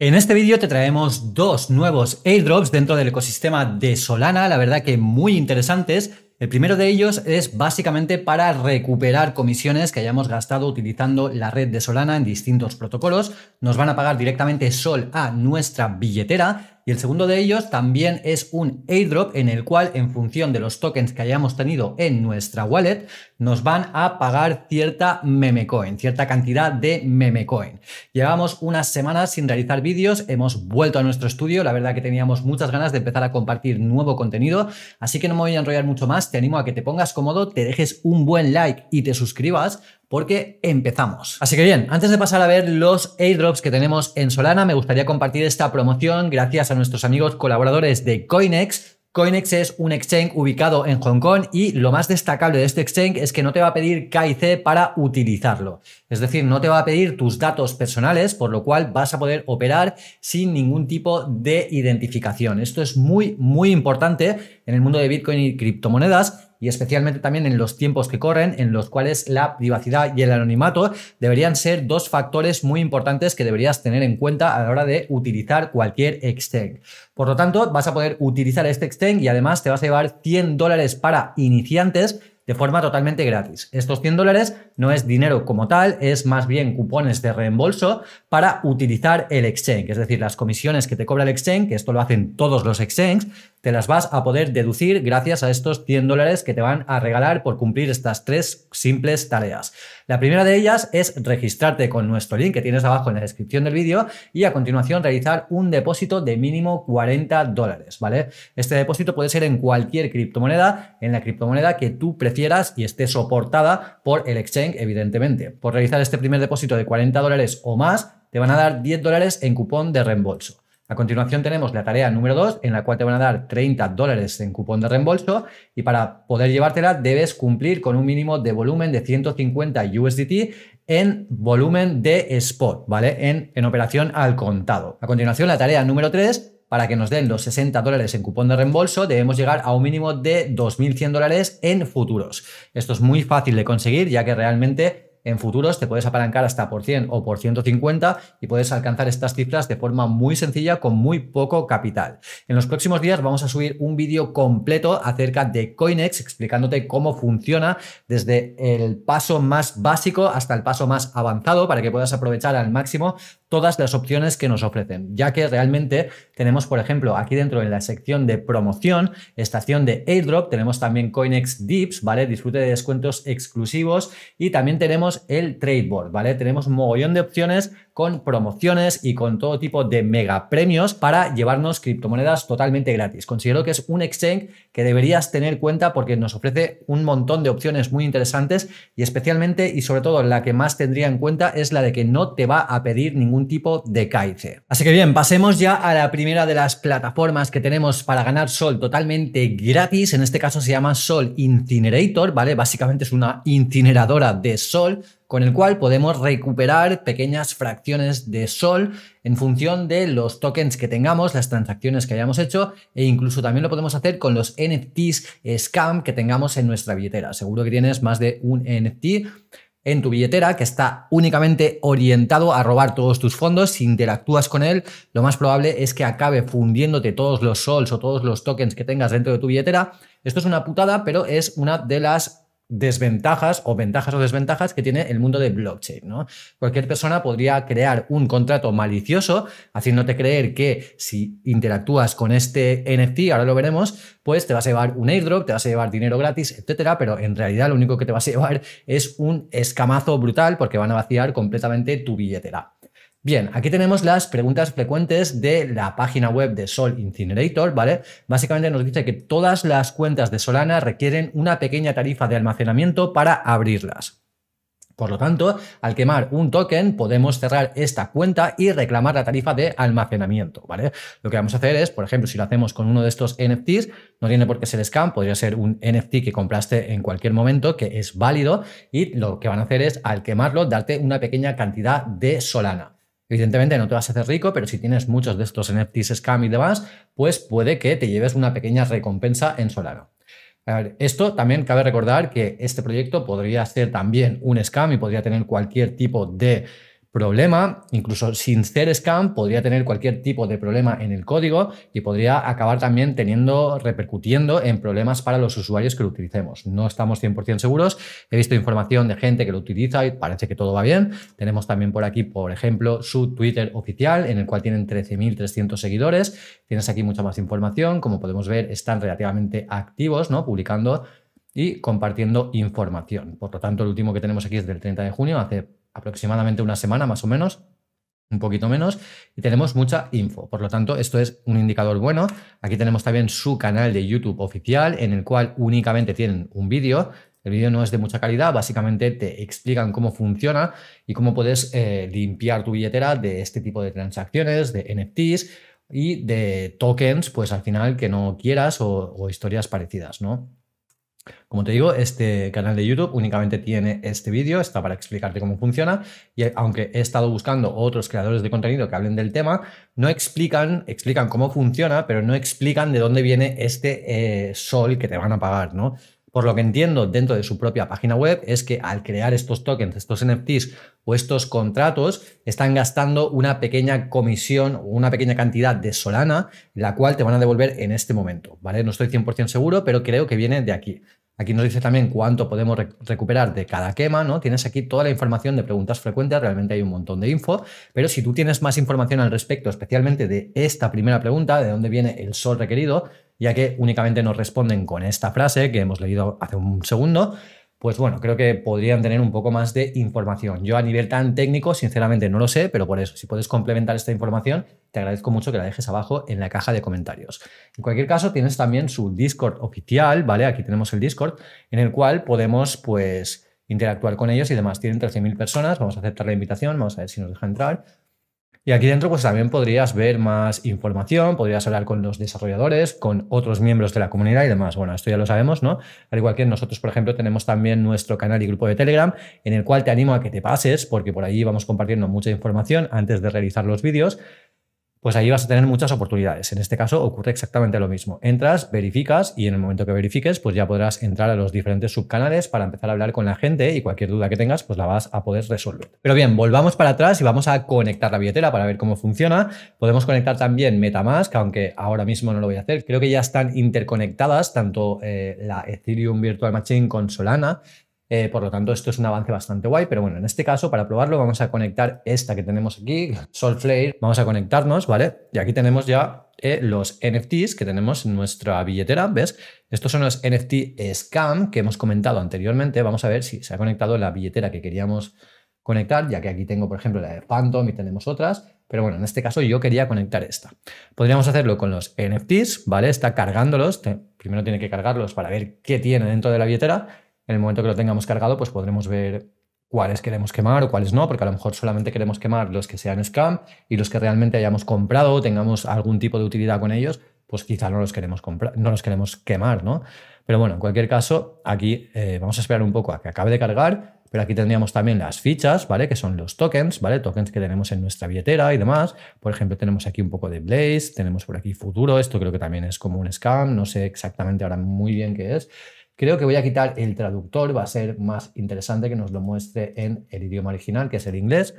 En este vídeo te traemos dos nuevos airdrops dentro del ecosistema de Solana, la verdad que muy interesantes. El primero de ellos es básicamente para recuperar comisiones que hayamos gastado utilizando la red de Solana en distintos protocolos. Nos van a pagar directamente Sol a nuestra billetera y el segundo de ellos también es un airdrop en el cual en función de los tokens que hayamos tenido en nuestra wallet, nos van a pagar cierta memecoin, cierta cantidad de memecoin. Llevamos unas semanas sin realizar vídeos, hemos vuelto a nuestro estudio, la verdad que teníamos muchas ganas de empezar a compartir nuevo contenido, así que no me voy a enrollar mucho más, te animo a que te pongas cómodo, te dejes un buen like y te suscribas porque empezamos. Así que bien, antes de pasar a ver los airdrops que tenemos en Solana, me gustaría compartir esta promoción gracias a nuestros amigos colaboradores de Coinex. Coinex es un exchange ubicado en Hong Kong y lo más destacable de este exchange es que no te va a pedir KIC para utilizarlo. Es decir, no te va a pedir tus datos personales, por lo cual vas a poder operar sin ningún tipo de identificación. Esto es muy, muy importante en el mundo de Bitcoin y criptomonedas y especialmente también en los tiempos que corren, en los cuales la privacidad y el anonimato deberían ser dos factores muy importantes que deberías tener en cuenta a la hora de utilizar cualquier extend. Por lo tanto, vas a poder utilizar este extend y además te vas a llevar 100 dólares para iniciantes de forma totalmente gratis. Estos 100 dólares no es dinero como tal, es más bien cupones de reembolso para utilizar el exchange, es decir, las comisiones que te cobra el exchange, que esto lo hacen todos los exchanges, te las vas a poder deducir gracias a estos 100 dólares que te van a regalar por cumplir estas tres simples tareas. La primera de ellas es registrarte con nuestro link que tienes abajo en la descripción del vídeo y a continuación realizar un depósito de mínimo 40 dólares, ¿vale? Este depósito puede ser en cualquier criptomoneda, en la criptomoneda que tú prefieras y esté soportada por el exchange, evidentemente. Por realizar este primer depósito de 40 dólares o más, te van a dar 10 dólares en cupón de reembolso. A continuación tenemos la tarea número 2, en la cual te van a dar 30 dólares en cupón de reembolso y para poder llevártela debes cumplir con un mínimo de volumen de 150 USDT en volumen de spot, ¿vale? En, en operación al contado. A continuación la tarea número 3, para que nos den los 60 dólares en cupón de reembolso, debemos llegar a un mínimo de 2.100 dólares en futuros. Esto es muy fácil de conseguir, ya que realmente en futuros te puedes apalancar hasta por 100 o por 150 y puedes alcanzar estas cifras de forma muy sencilla con muy poco capital. En los próximos días vamos a subir un vídeo completo acerca de Coinex explicándote cómo funciona desde el paso más básico hasta el paso más avanzado para que puedas aprovechar al máximo todas las opciones que nos ofrecen, ya que realmente tenemos, por ejemplo, aquí dentro en la sección de promoción, estación de airdrop, tenemos también CoinEx Dips, ¿vale? Disfrute de descuentos exclusivos y también tenemos el Tradeboard, ¿vale? Tenemos un mogollón de opciones con promociones y con todo tipo de mega premios para llevarnos criptomonedas totalmente gratis. Considero que es un exchange que deberías tener cuenta porque nos ofrece un montón de opciones muy interesantes y especialmente y sobre todo la que más tendría en cuenta es la de que no te va a pedir ningún tipo de KIC. Así que bien, pasemos ya a la primera de las plataformas que tenemos para ganar Sol totalmente gratis. En este caso se llama Sol Incinerator, ¿vale? Básicamente es una incineradora de Sol con el cual podemos recuperar pequeñas fracciones de sol en función de los tokens que tengamos, las transacciones que hayamos hecho e incluso también lo podemos hacer con los NFTs eh, scam que tengamos en nuestra billetera. Seguro que tienes más de un NFT en tu billetera que está únicamente orientado a robar todos tus fondos. Si interactúas con él, lo más probable es que acabe fundiéndote todos los sols o todos los tokens que tengas dentro de tu billetera. Esto es una putada, pero es una de las desventajas o ventajas o desventajas que tiene el mundo de blockchain. ¿no? Cualquier persona podría crear un contrato malicioso, haciéndote creer que si interactúas con este NFT, ahora lo veremos, pues te vas a llevar un airdrop, te vas a llevar dinero gratis, etcétera, pero en realidad lo único que te vas a llevar es un escamazo brutal porque van a vaciar completamente tu billetera. Bien, aquí tenemos las preguntas frecuentes de la página web de Sol Incinerator, ¿vale? Básicamente nos dice que todas las cuentas de Solana requieren una pequeña tarifa de almacenamiento para abrirlas. Por lo tanto, al quemar un token podemos cerrar esta cuenta y reclamar la tarifa de almacenamiento, ¿vale? Lo que vamos a hacer es, por ejemplo, si lo hacemos con uno de estos NFTs, no tiene por qué ser scam, podría ser un NFT que compraste en cualquier momento, que es válido, y lo que van a hacer es, al quemarlo, darte una pequeña cantidad de Solana. Evidentemente no te vas a hacer rico, pero si tienes muchos de estos NFTs scam y demás, pues puede que te lleves una pequeña recompensa en Solana. esto también cabe recordar que este proyecto podría ser también un scam y podría tener cualquier tipo de problema, incluso sin ser scam, podría tener cualquier tipo de problema en el código y podría acabar también teniendo, repercutiendo en problemas para los usuarios que lo utilicemos. No estamos 100% seguros. He visto información de gente que lo utiliza y parece que todo va bien. Tenemos también por aquí, por ejemplo, su Twitter oficial, en el cual tienen 13.300 seguidores. Tienes aquí mucha más información. Como podemos ver, están relativamente activos, ¿no? Publicando y compartiendo información. Por lo tanto, el último que tenemos aquí es del 30 de junio, hace aproximadamente una semana más o menos, un poquito menos, y tenemos mucha info. Por lo tanto, esto es un indicador bueno. Aquí tenemos también su canal de YouTube oficial, en el cual únicamente tienen un vídeo. El vídeo no es de mucha calidad, básicamente te explican cómo funciona y cómo puedes eh, limpiar tu billetera de este tipo de transacciones, de NFTs y de tokens, pues al final que no quieras o, o historias parecidas, ¿no? Como te digo, este canal de YouTube únicamente tiene este vídeo, está para explicarte cómo funciona y aunque he estado buscando otros creadores de contenido que hablen del tema, no explican, explican cómo funciona, pero no explican de dónde viene este eh, sol que te van a pagar, ¿no? Por lo que entiendo dentro de su propia página web es que al crear estos tokens, estos NFTs o estos contratos, están gastando una pequeña comisión o una pequeña cantidad de Solana, la cual te van a devolver en este momento, ¿vale? No estoy 100% seguro, pero creo que viene de aquí. Aquí nos dice también cuánto podemos recuperar de cada quema, ¿no? Tienes aquí toda la información de preguntas frecuentes, realmente hay un montón de info, pero si tú tienes más información al respecto, especialmente de esta primera pregunta, de dónde viene el sol requerido, ya que únicamente nos responden con esta frase que hemos leído hace un segundo, pues bueno, creo que podrían tener un poco más de información. Yo a nivel tan técnico, sinceramente no lo sé, pero por eso, si puedes complementar esta información, te agradezco mucho que la dejes abajo en la caja de comentarios. En cualquier caso, tienes también su Discord oficial, ¿vale? Aquí tenemos el Discord, en el cual podemos, pues, interactuar con ellos y demás. Tienen 13.000 personas, vamos a aceptar la invitación, vamos a ver si nos deja entrar. Y aquí dentro pues también podrías ver más información, podrías hablar con los desarrolladores, con otros miembros de la comunidad y demás. Bueno, esto ya lo sabemos, ¿no? Al igual que nosotros, por ejemplo, tenemos también nuestro canal y grupo de Telegram en el cual te animo a que te pases porque por ahí vamos compartiendo mucha información antes de realizar los vídeos pues ahí vas a tener muchas oportunidades. En este caso ocurre exactamente lo mismo. Entras, verificas y en el momento que verifiques, pues ya podrás entrar a los diferentes subcanales para empezar a hablar con la gente y cualquier duda que tengas, pues la vas a poder resolver. Pero bien, volvamos para atrás y vamos a conectar la billetera para ver cómo funciona. Podemos conectar también MetaMask, aunque ahora mismo no lo voy a hacer, creo que ya están interconectadas tanto eh, la Ethereum Virtual Machine con Solana, eh, por lo tanto, esto es un avance bastante guay, pero bueno, en este caso, para probarlo, vamos a conectar esta que tenemos aquí, Solflare, vamos a conectarnos, ¿vale? Y aquí tenemos ya eh, los NFTs que tenemos en nuestra billetera, ¿ves? Estos son los NFT Scam que hemos comentado anteriormente, vamos a ver si se ha conectado la billetera que queríamos conectar, ya que aquí tengo, por ejemplo, la de Phantom y tenemos otras, pero bueno, en este caso yo quería conectar esta. Podríamos hacerlo con los NFTs, ¿vale? Está cargándolos, primero tiene que cargarlos para ver qué tiene dentro de la billetera, en el momento que lo tengamos cargado, pues podremos ver cuáles queremos quemar o cuáles no, porque a lo mejor solamente queremos quemar los que sean scam y los que realmente hayamos comprado o tengamos algún tipo de utilidad con ellos, pues quizá no los queremos comprar, no los queremos quemar, ¿no? Pero bueno, en cualquier caso, aquí eh, vamos a esperar un poco a que acabe de cargar, pero aquí tendríamos también las fichas, ¿vale? Que son los tokens, ¿vale? Tokens que tenemos en nuestra billetera y demás. Por ejemplo, tenemos aquí un poco de Blaze, tenemos por aquí Futuro, esto creo que también es como un scam, no sé exactamente ahora muy bien qué es. Creo que voy a quitar el traductor, va a ser más interesante que nos lo muestre en el idioma original, que es el inglés,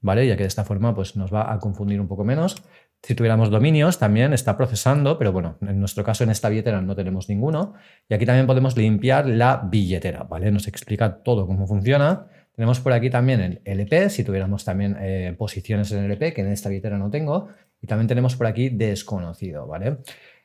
¿vale? Ya que de esta forma pues, nos va a confundir un poco menos. Si tuviéramos dominios, también está procesando, pero bueno, en nuestro caso en esta billetera no tenemos ninguno. Y aquí también podemos limpiar la billetera, ¿vale? Nos explica todo cómo funciona. Tenemos por aquí también el LP, si tuviéramos también eh, posiciones en el LP, que en esta billetera no tengo. Y también tenemos por aquí desconocido, ¿vale?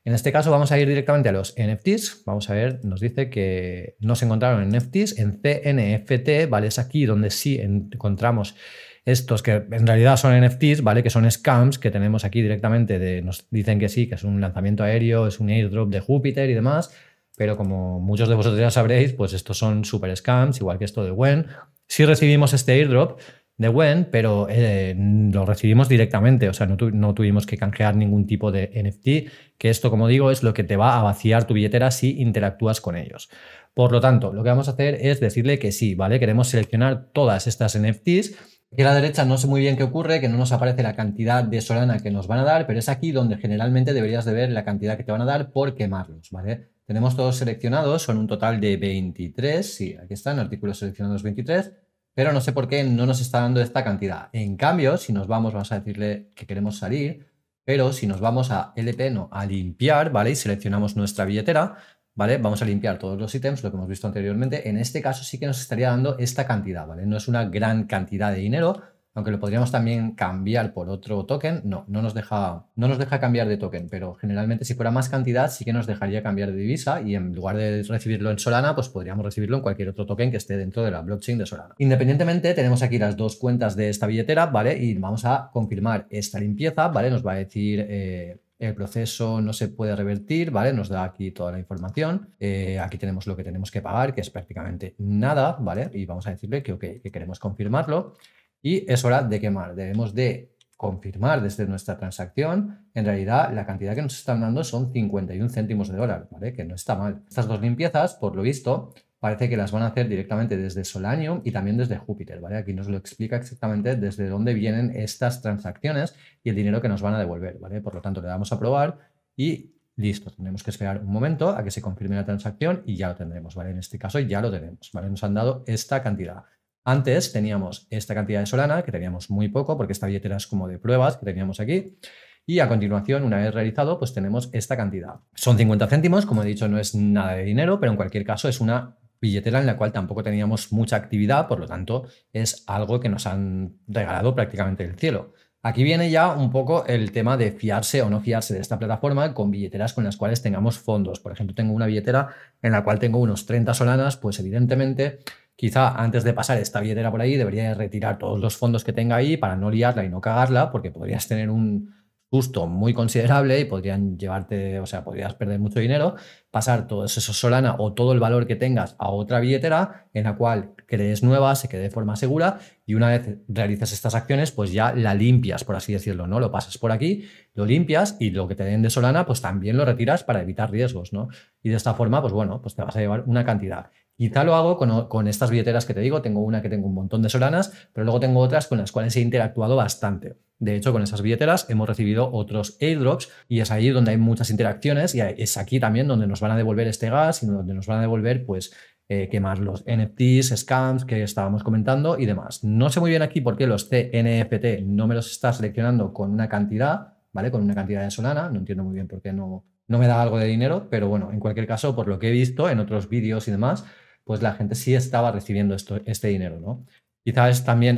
En este caso vamos a ir directamente a los NFTs. Vamos a ver, nos dice que no se encontraron NFTs en CNFT, ¿vale? Es aquí donde sí encontramos estos que en realidad son NFTs, ¿vale? Que son scams que tenemos aquí directamente. De, nos dicen que sí, que es un lanzamiento aéreo, es un airdrop de Júpiter y demás. Pero como muchos de vosotros ya sabréis, pues estos son super scams, igual que esto de Wen. Si recibimos este airdrop, de Wen, pero eh, lo recibimos directamente, o sea, no, no, tuvimos que canjear ningún tipo de NFT, que esto, como digo, es lo que te va a vaciar tu billetera si interactúas con ellos. Por lo tanto, lo que vamos a hacer es decirle que sí, ¿vale? Queremos seleccionar todas estas NFTs. Aquí a la derecha no sé muy bien qué ocurre, que no nos aparece la cantidad de Solana que nos van a dar, pero es aquí donde generalmente deberías de ver la cantidad que te van a dar por quemarlos, ¿vale? Tenemos todos seleccionados, son un total de 23, sí, aquí están, artículos seleccionados 23, pero no sé por qué no nos está dando esta cantidad. En cambio, si nos vamos, vamos a decirle que queremos salir, pero si nos vamos a LP, no, a limpiar, ¿vale? Y seleccionamos nuestra billetera, ¿vale? Vamos a limpiar todos los ítems, lo que hemos visto anteriormente. En este caso sí que nos estaría dando esta cantidad, ¿vale? No es una gran cantidad de dinero, aunque lo podríamos también cambiar por otro token, no, no nos, deja, no nos deja cambiar de token, pero generalmente si fuera más cantidad sí que nos dejaría cambiar de divisa y en lugar de recibirlo en Solana, pues podríamos recibirlo en cualquier otro token que esté dentro de la blockchain de Solana. Independientemente, tenemos aquí las dos cuentas de esta billetera, ¿vale? Y vamos a confirmar esta limpieza, ¿vale? Nos va a decir... Eh, el proceso no se puede revertir, ¿vale? Nos da aquí toda la información. Eh, aquí tenemos lo que tenemos que pagar, que es prácticamente nada, ¿vale? Y vamos a decirle que, que queremos confirmarlo y es hora de quemar. Debemos de confirmar desde nuestra transacción, en realidad la cantidad que nos están dando son 51 céntimos de dólar, ¿vale? Que no está mal. Estas dos limpiezas, por lo visto, parece que las van a hacer directamente desde Solanium y también desde Júpiter, ¿vale? Aquí nos lo explica exactamente desde dónde vienen estas transacciones y el dinero que nos van a devolver, ¿vale? Por lo tanto, le damos a probar y listo, tenemos que esperar un momento a que se confirme la transacción y ya lo tendremos, ¿vale? En este caso ya lo tenemos, ¿vale? Nos han dado esta cantidad. Antes teníamos esta cantidad de Solana, que teníamos muy poco, porque esta billetera es como de pruebas que teníamos aquí. Y a continuación, una vez realizado, pues tenemos esta cantidad. Son 50 céntimos, como he dicho, no es nada de dinero, pero en cualquier caso es una billetera en la cual tampoco teníamos mucha actividad, por lo tanto es algo que nos han regalado prácticamente del cielo. Aquí viene ya un poco el tema de fiarse o no fiarse de esta plataforma con billeteras con las cuales tengamos fondos. Por ejemplo, tengo una billetera en la cual tengo unos 30 solanas, pues evidentemente quizá antes de pasar esta billetera por ahí deberías retirar todos los fondos que tenga ahí para no liarla y no cagarla, porque podrías tener un susto muy considerable y podrían llevarte, o sea, podrías perder mucho dinero, pasar todo esos Solana o todo el valor que tengas a otra billetera en la cual crees nueva, se quede de forma segura y una vez realizas estas acciones, pues ya la limpias, por así decirlo, ¿no? Lo pasas por aquí, lo limpias y lo que te den de Solana, pues también lo retiras para evitar riesgos, ¿no? Y de esta forma, pues bueno, pues te vas a llevar una cantidad. Quizá lo hago con, estas billeteras que te digo. Tengo una que tengo un montón de solanas, pero luego tengo otras con las cuales he interactuado bastante. De hecho, con esas billeteras hemos recibido otros airdrops y es ahí donde hay muchas interacciones y es aquí también donde nos van a devolver este gas y donde nos van a devolver pues eh, quemar los NFTs, scams que estábamos comentando y demás. No sé muy bien aquí por qué los CNFT no me los está seleccionando con una cantidad, ¿vale? Con una cantidad de Solana. No entiendo muy bien por qué no, no me da algo de dinero, pero bueno, en cualquier caso, por lo que he visto en otros vídeos y demás, pues la gente sí estaba recibiendo esto, este dinero, ¿no? Quizás también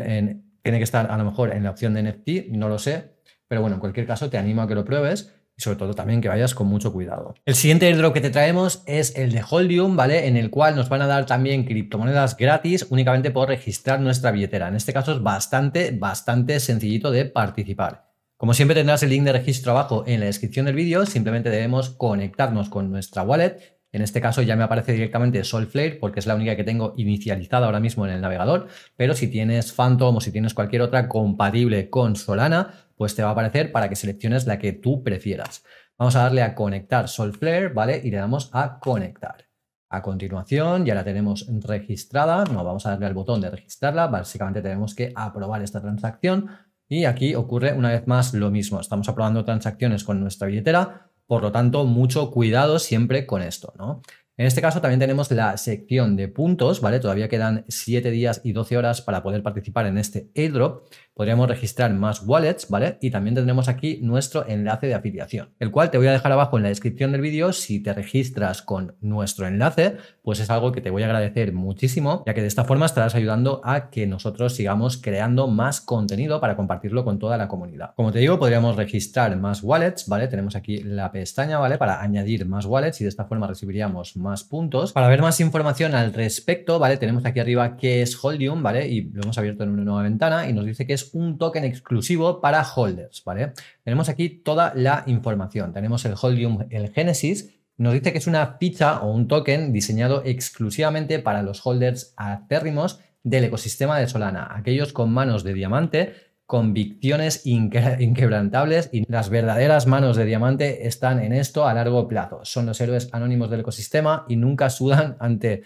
tiene que estar a lo mejor en la opción de NFT, no lo sé, pero bueno, en cualquier caso te animo a que lo pruebes y sobre todo también que vayas con mucho cuidado. El siguiente airdrop que te traemos es el de Holdium, ¿vale? En el cual nos van a dar también criptomonedas gratis únicamente por registrar nuestra billetera. En este caso es bastante, bastante sencillito de participar. Como siempre tendrás el link de registro abajo en la descripción del vídeo, simplemente debemos conectarnos con nuestra wallet en este caso ya me aparece directamente Solflare porque es la única que tengo inicializada ahora mismo en el navegador, pero si tienes Phantom o si tienes cualquier otra compatible con Solana, pues te va a aparecer para que selecciones la que tú prefieras. Vamos a darle a conectar Solflare, ¿vale? Y le damos a conectar. A continuación, ya la tenemos registrada, no vamos a darle al botón de registrarla, básicamente tenemos que aprobar esta transacción y aquí ocurre una vez más lo mismo, estamos aprobando transacciones con nuestra billetera, por lo tanto, mucho cuidado siempre con esto, ¿no? En este caso también tenemos la sección de puntos, ¿vale? Todavía quedan 7 días y 12 horas para poder participar en este airdrop podríamos registrar más wallets, ¿vale? Y también tendremos aquí nuestro enlace de afiliación, el cual te voy a dejar abajo en la descripción del vídeo. Si te registras con nuestro enlace, pues es algo que te voy a agradecer muchísimo, ya que de esta forma estarás ayudando a que nosotros sigamos creando más contenido para compartirlo con toda la comunidad. Como te digo, podríamos registrar más wallets, ¿vale? Tenemos aquí la pestaña, ¿vale? Para añadir más wallets y de esta forma recibiríamos más puntos. Para ver más información al respecto, ¿vale? Tenemos aquí arriba qué es Holdium, ¿vale? Y lo hemos abierto en una nueva ventana y nos dice que es un token exclusivo para holders, ¿vale? Tenemos aquí toda la información. Tenemos el Holdium, el Genesis, nos dice que es una pizza o un token diseñado exclusivamente para los holders acérrimos del ecosistema de Solana, aquellos con manos de diamante, convicciones inquebrantables y las verdaderas manos de diamante están en esto a largo plazo. Son los héroes anónimos del ecosistema y nunca sudan ante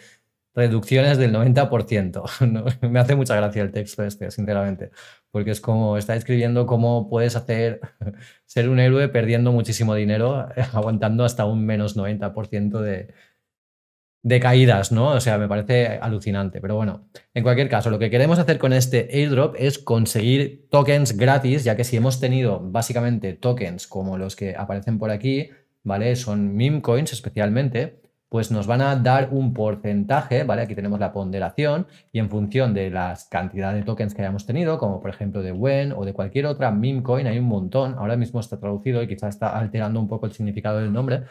reducciones del 90%. Me hace mucha gracia el texto este, sinceramente, porque es como está escribiendo cómo puedes hacer ser un héroe perdiendo muchísimo dinero, aguantando hasta un menos 90% de, de caídas, ¿no? O sea, me parece alucinante. Pero bueno, en cualquier caso, lo que queremos hacer con este airdrop es conseguir tokens gratis, ya que si hemos tenido básicamente tokens como los que aparecen por aquí, ¿vale? Son meme coins especialmente pues nos van a dar un porcentaje, ¿vale? Aquí tenemos la ponderación y en función de las cantidades de tokens que hayamos tenido, como por ejemplo de WEN o de cualquier otra meme coin, hay un montón, ahora mismo está traducido y quizás está alterando un poco el significado del nombre,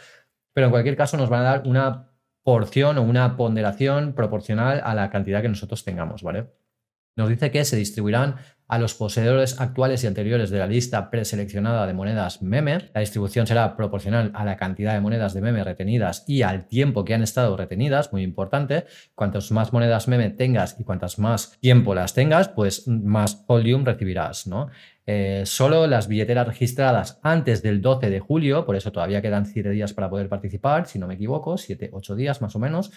pero en cualquier caso nos van a dar una porción o una ponderación proporcional a la cantidad que nosotros tengamos, ¿vale? Nos dice que se distribuirán a los poseedores actuales y anteriores de la lista preseleccionada de monedas meme. La distribución será proporcional a la cantidad de monedas de meme retenidas y al tiempo que han estado retenidas, muy importante. Cuantas más monedas meme tengas y cuantas más tiempo las tengas, pues más volume recibirás, ¿no? Eh, solo las billeteras registradas antes del 12 de julio, por eso todavía quedan 7 días para poder participar, si no me equivoco, 7, 8 días más o menos,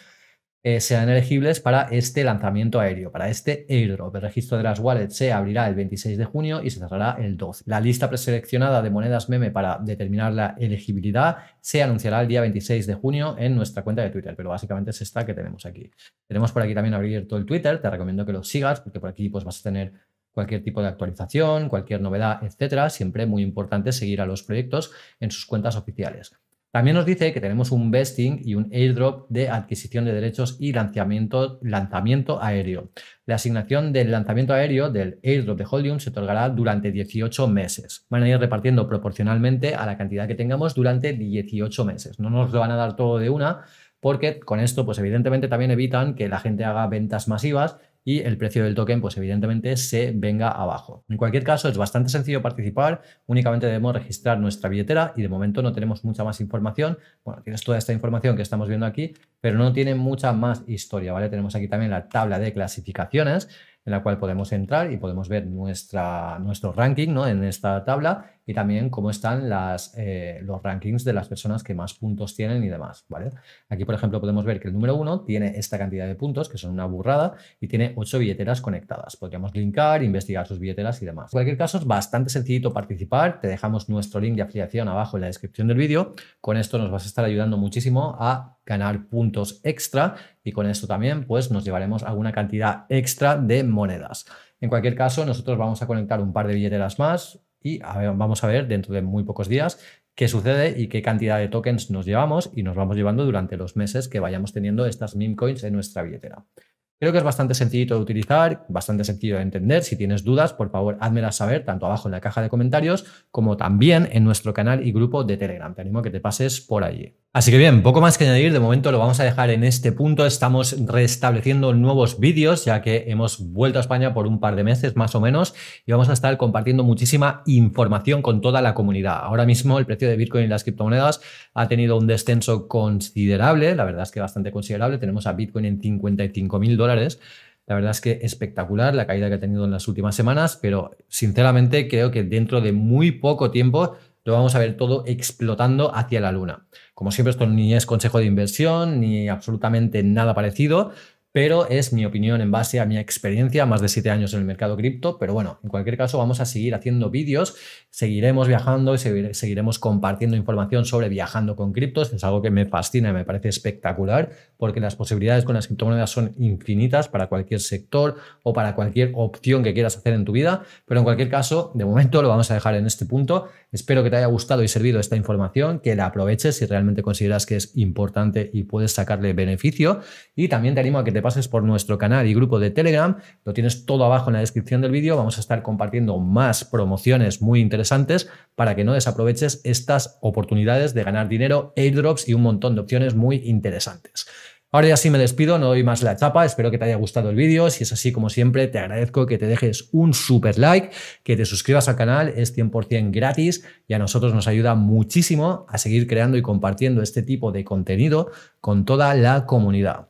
eh, sean elegibles para este lanzamiento aéreo, para este airdrop. El registro de las wallets se abrirá el 26 de junio y se cerrará el 12. La lista preseleccionada de monedas meme para determinar la elegibilidad se anunciará el día 26 de junio en nuestra cuenta de Twitter, pero básicamente es esta que tenemos aquí. Tenemos por aquí también abierto el Twitter, te recomiendo que lo sigas porque por aquí pues, vas a tener cualquier tipo de actualización, cualquier novedad, etcétera. Siempre muy importante seguir a los proyectos en sus cuentas oficiales. También nos dice que tenemos un vesting y un airdrop de adquisición de derechos y lanzamiento, lanzamiento aéreo. La asignación del lanzamiento aéreo del airdrop de holding, se otorgará durante 18 meses. Van a ir repartiendo proporcionalmente a la cantidad que tengamos durante 18 meses. No nos lo van a dar todo de una, porque con esto, pues evidentemente también evitan que la gente haga ventas masivas y el precio del token, pues evidentemente, se venga abajo. En cualquier caso, es bastante sencillo participar, únicamente debemos registrar nuestra billetera y de momento no tenemos mucha más información. Bueno, tienes toda esta información que estamos viendo aquí, pero no tiene mucha más historia, ¿vale? Tenemos aquí también la tabla de clasificaciones en la cual podemos entrar y podemos ver nuestra, nuestro ranking ¿no? en esta tabla y también cómo están las, eh, los rankings de las personas que más puntos tienen y demás. ¿vale? Aquí, por ejemplo, podemos ver que el número uno tiene esta cantidad de puntos, que son una burrada, y tiene ocho billeteras conectadas. Podríamos linkar, investigar sus billeteras y demás. En cualquier caso, es bastante sencillito participar. Te dejamos nuestro link de afiliación abajo en la descripción del vídeo. Con esto nos vas a estar ayudando muchísimo a ganar puntos extra y con esto también pues nos llevaremos alguna cantidad extra de monedas. En cualquier caso, nosotros vamos a conectar un par de billeteras más, y vamos a ver dentro de muy pocos días qué sucede y qué cantidad de tokens nos llevamos y nos vamos llevando durante los meses que vayamos teniendo estas meme coins en nuestra billetera. Creo que es bastante sencillito de utilizar, bastante sencillo de entender. Si tienes dudas, por favor, házmelas saber tanto abajo en la caja de comentarios como también en nuestro canal y grupo de Telegram. Te animo a que te pases por allí. Así que bien, poco más que añadir, de momento lo vamos a dejar en este punto, estamos restableciendo nuevos vídeos ya que hemos vuelto a España por un par de meses más o menos y vamos a estar compartiendo muchísima información con toda la comunidad. Ahora mismo el precio de Bitcoin y las criptomonedas ha tenido un descenso considerable, la verdad es que bastante considerable, tenemos a Bitcoin en 55.000. dólares la verdad es que espectacular la caída que ha tenido en las últimas semanas, pero sinceramente creo que dentro de muy poco tiempo lo vamos a ver todo explotando hacia la luna. Como siempre, esto ni es consejo de inversión ni absolutamente nada parecido pero es mi opinión en base a mi experiencia, más de siete años en el mercado cripto, pero bueno, en cualquier caso vamos a seguir haciendo vídeos, seguiremos viajando y seguiremos compartiendo información sobre viajando con criptos, es algo que me fascina y me parece espectacular, porque las posibilidades con las criptomonedas son infinitas para cualquier sector o para cualquier opción que quieras hacer en tu vida, pero en cualquier caso, de momento lo vamos a dejar en este punto, espero que te haya gustado y servido esta información, que la aproveches si realmente consideras que es importante y puedes sacarle beneficio, y también te animo a que te pases por nuestro canal y grupo de Telegram. Lo tienes todo abajo en la descripción del vídeo. Vamos a estar compartiendo más promociones muy interesantes para que no desaproveches estas oportunidades de ganar dinero, airdrops y un montón de opciones muy interesantes. Ahora ya sí me despido, no doy más la chapa, espero que te haya gustado el vídeo, si es así como siempre te agradezco que te dejes un super like, que te suscribas al canal, es 100% gratis y a nosotros nos ayuda muchísimo a seguir creando y compartiendo este tipo de contenido con toda la comunidad.